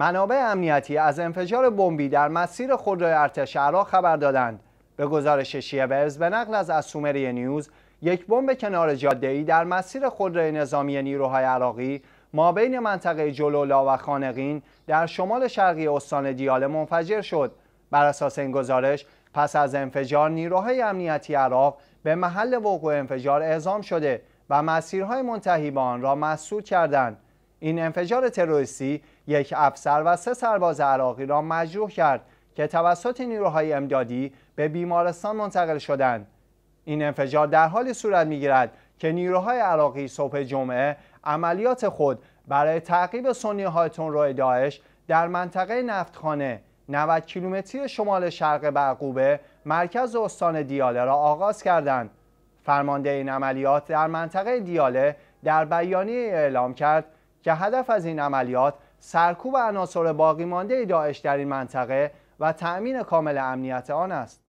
منابع امنیتی از انفجار بمبی در مسیر خودروی ارتش عراق خبر دادند به گزارش برز به نقل از اسومری نیوز یک بمب کنار جاده در مسیر خودروی نظامی نیروهای عراقی ما بین منطقه جلولا و خانقین در شمال شرقی استان دیاله منفجر شد بر اساس این گزارش پس از انفجار نیروهای امنیتی عراق به محل وقوع انفجار اعزام شده و مسیرهای منتهی به آن را مسدود کردند این انفجار تروریستی یک افسر و سه سرباز عراقی را مجروح کرد که توسط نیروهای امدادی به بیمارستان منتقل شدند این انفجار در حالی صورت میگیرد که نیروهای عراقی صبح جمعه عملیات خود برای تعقیب سنی های روی داعش در منطقه نفتخانه 90 کیلومتری شمال شرق برقوبه مرکز استان دیاله را آغاز کردند فرمانده این عملیات در منطقه دیاله در بیانیه اعلام کرد که هدف از این عملیات سرکوب عناصر باقی مانده داعش در این منطقه و تأمین کامل امنیت آن است